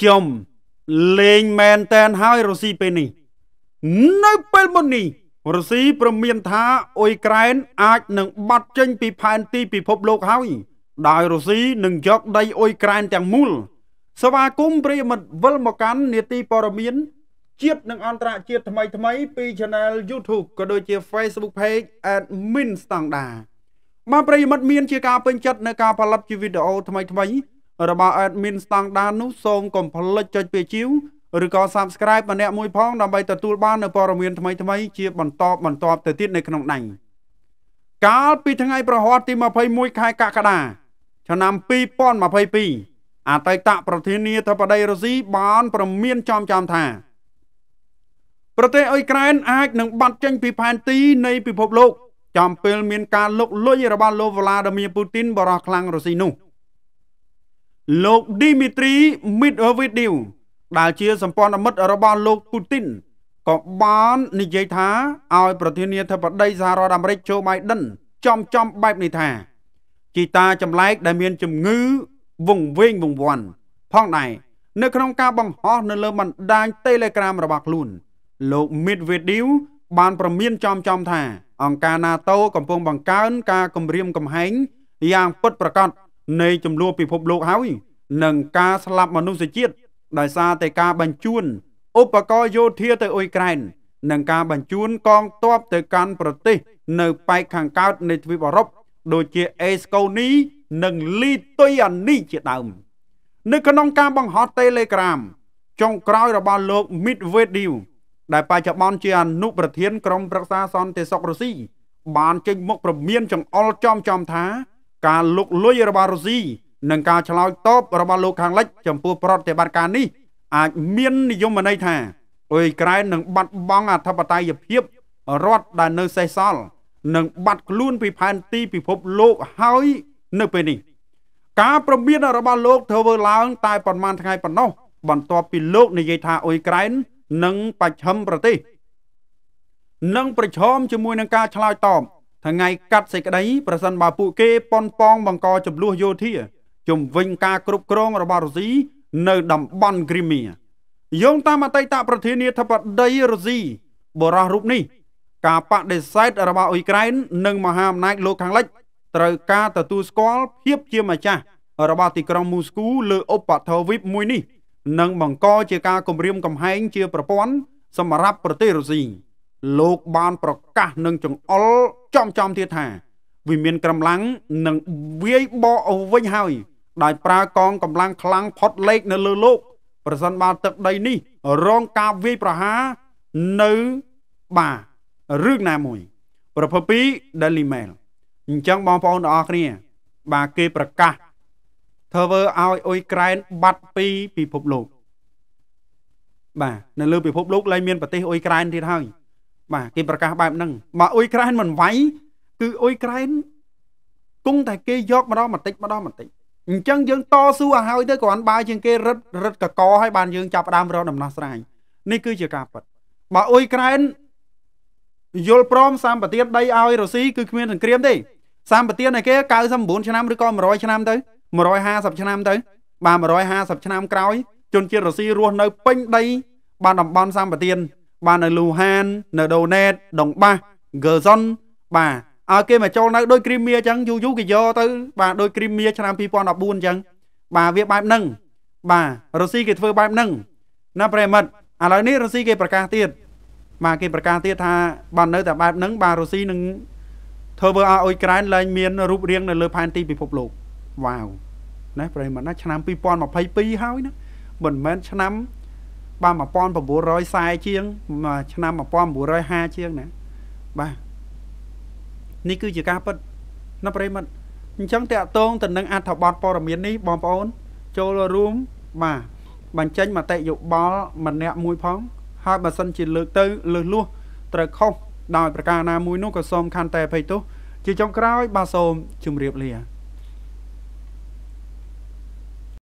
ខ្ញុំលេងមែនតែនហើយរុស្ស៊ីពេលនេះនៅពេលមុននេះរុស្ស៊ីប្រមានថាអ៊ុយក្រែន អាចនឹងបាត់ចេញពីផែនទីពិភពលោកហើយដោយរុស្ស៊ីនឹងយកដីអ៊ុយក្រែន ទាំងមូលសវាគមប្រិមិត្តវិលមកកាន់នេតិព័រមានជាតិនិងអន្តរជាតិថ្មីថ្មីពី Channel YouTube ក៏ដូចជា Facebook Page Admin Standard បាទប្រិមិត្តមានជាការពេញចិត្តនៅការផលិតជាវីដេអូថ្មីថ្មីរបស់ admin ស្តង់ដារនោះសូមកុំភ្លេចចុចពាជីវឬក៏ subscribe ម្នាក់មួយផងដើម្បីទទួលបាននូវព័ត៌មានថ្មីៗជាបន្តបន្ទាប់ទៅទៀតនៅក្នុងដៃកាលពីថ្ងៃប្រហ័សទី21ខែកក្កដាឆ្នាំ2022អតីតប្រធានាធិបតីរុស្ស៊ីបានប្រមានចំចំថា ប្រទេសអ៊ុយក្រែនអាចនឹងបាត់ចេញពីផែនទី នៃ ពិភពលោកចំពេលមានការលុកលុយរបស់លោកវ្លាឌីមៀពូទីនបរោះខ្លាំងរុស្ស៊ីនោះ។លោក Dmitry Medvedev ដែលជាសម្ព័ន្ធមិត្តរបស់លោក Putin ក៏បាននិយាយថាឲ្យប្រធានាធិបតីសហរដ្ឋអាមេរិក Joe Biden ចំចំបែបនេះថាជីតាចម្លែកដែលមានជំងឺវង្វេងវង្វាន់ផងដែរនៅក្នុងការបង្ហោះនៅលើបណ្ដាញ Telegram របស់ខ្លួនលោក Medvedev បានប្រមាន ចំចំថា អង្គការ NATO កំពុងបង្កើនការគំរាមកំហែងយ៉ាងពិតប្រាកដនៃចំនួនពិភពលោកហើយនិងការស្លាប់មនុស្សជាតិដោយសារតែការបញ្ជូនឧបករណ៍យោធាទៅអ៊ុយក្រែននិងការបញ្ជូនកងទ័ពទៅកាន់ប្រទេស នៅប៉ែកខាងកើតនៃទ្វីបអឺរ៉ុបដូចជាអេស្កូនីនិងលីទុយអានីជាដើមនៅក្នុងការបង្ហោះ Telegram ចុងក្រោយរបស់លោក Medvedev ដែលបច្ចុប្បន្នជាអនុប្រធានក្រុមប្រឹក្សាសន្តិសុខរុស្ស៊ីបានចេញមុខប្រមានចង្អុលចំចំថា ការលុកលុយរបស់រុស្ស៊ីនិងការឆ្លើយតបរបស់លោកខាងលិចចំពោះប្រតិបត្តិការនេះអាច មាននិយមន័យថាអ៊ុយក្រែននឹងបាត់បង់អធិបតេយ្យភាពរដ្ឋដែលនៅសេសសល់និងបាត់ខ្លួនពីផែនទីពិភពលោកហើយនៅពេលនេះការប្រមានរបស់លោកធ្វើឡើង តែប្រមាណថ្ងៃប៉ុណ្ណោះ បន្ទាប់ពីលោកនិយាយថាអ៊ុយក្រែននឹងបច្ឆិមប្រទេស និងប្រឈមជាមួយនឹងការឆ្លើយតបថ្ងៃកាត់សេចក្តីប្រសិនបើពួកគេប៉ុនប៉ងបង្កចំនួនយោធាជំវិញការគ្រប់គ្រងរបស់រុស្ស៊ីនៅតំបន់គ្រីមៀយោងតាមអតីតប្រធានាធិបតីរុស្ស៊ីបរោះរូបនេះការបដិសេធរបស់អ៊ុយក្រែននិងមហាអំណាចលោកខាងលិចត្រូវការទទួលស្គាល់ភាពជាម្ចាស់របស់ទីក្រុងមូស្គូលើឧបតថវីបមួយនេះនឹងបង្កជាការគំរាមកំហែងជាប្រព័ន្ធសម្រាប់ប្រទេសរុស្ស៊ីលោកបានប្រកាសនឹងចង្អុលចំចំទៀតថាវាមានក្រំឡាំងនឹងវាយបកវិញហើយដោយប្រើកងកម្លាំងខ្លាំងផុតលេខនៅលើលោកប្រសិនបើទឹកដីនេះរងការវាយប្រហារនៅបារឿងណាមួយ ប្រភព2 Daily Mail អញ្ចឹងបងប្អូនទាំងអស់គ្នាបាទគេប្រកាសធ្វើឲ្យអ៊ុយក្រែនបាត់ពីពិភពលោកបាទនៅលើពិភពលោកឡើយមានប្រទេសអ៊ុយក្រែនទៀតហើយបាទគេប្រកាសបែបហ្នឹងបើអ៊ុយក្រែនមិនវាយគឺអ៊ុយក្រែនគង់តែគេយកម្ដងបន្តិចម្ដងបន្តិចអញ្ចឹងយើងតស៊ូឲ្យហើយទៅគ្រាន់បើជាងគេរឹតរឹតកកឲ្យបានយើងចាប់ដើមរកដំណោះស្រាយនេះគឺជាការពិតបើអ៊ុយក្រែនយល់ព្រមសម្បទានដីឲ្យរុស្ស៊ីគឺគ្មានសង្គ្រាមទេសម្បទានឯគេ99ឆ្នាំឬក៏100ឆ្នាំទៅ150ឆ្នាំទៅ បាទ150ឆ្នាំក្រោយ ជនជាតិរុស្ស៊ីរស់នៅ ពេញដី បានតំបន់សម្បទានបាននៅលូហាននៅដូណេតដុងបាសហ្គើសុនបាទឲ្យគេមកចូលនៅដូចគ្រីមមៀអញ្ចឹងយូរយូរគេយកទៅបាទដូចគ្រីមមៀឆ្នាំ2014អញ្ចឹងបាទវាបែបហ្នឹងបាទរុស្ស៊ីគេធ្វើបែបហ្នឹងណាប្រិមិត្តឥឡូវនេះរុស្ស៊ីគេប្រកាសទៀតបាទគេប្រកាសទៀតថាបាននៅតែបែបហ្នឹងបាទរុស្ស៊ីនឹងធ្វើឲ្យអ៊ុយក្រែនឡើងមានរូបរាង នៅលើផែនទីពិភពលោកវ៉ាវណាប្រិមិត្តណាឆ្នាំ2022ហើយណាមិនមែនឆ្នាំ បាទ1940ជាង ឆ្នាំ1950ជាងណាបាទនេះគឺជាការពិតណាប្រិមិត្តអញ្ចឹងតកតងទៅនឹងអត្ថបទព័ត៌មាននេះបងប្អូន ចូលរួមបាទបញ្ចេញមតិយោបល់ម្នាក់មួយ ផង ហើយបើសិនជាលើកទៅលើសលួសត្រូវខុសដោយប្រការណាមួយនោះក៏សូមខន្តែអភ័យទោសជាចុងក្រោយ បាទសូម ជម្រាបលា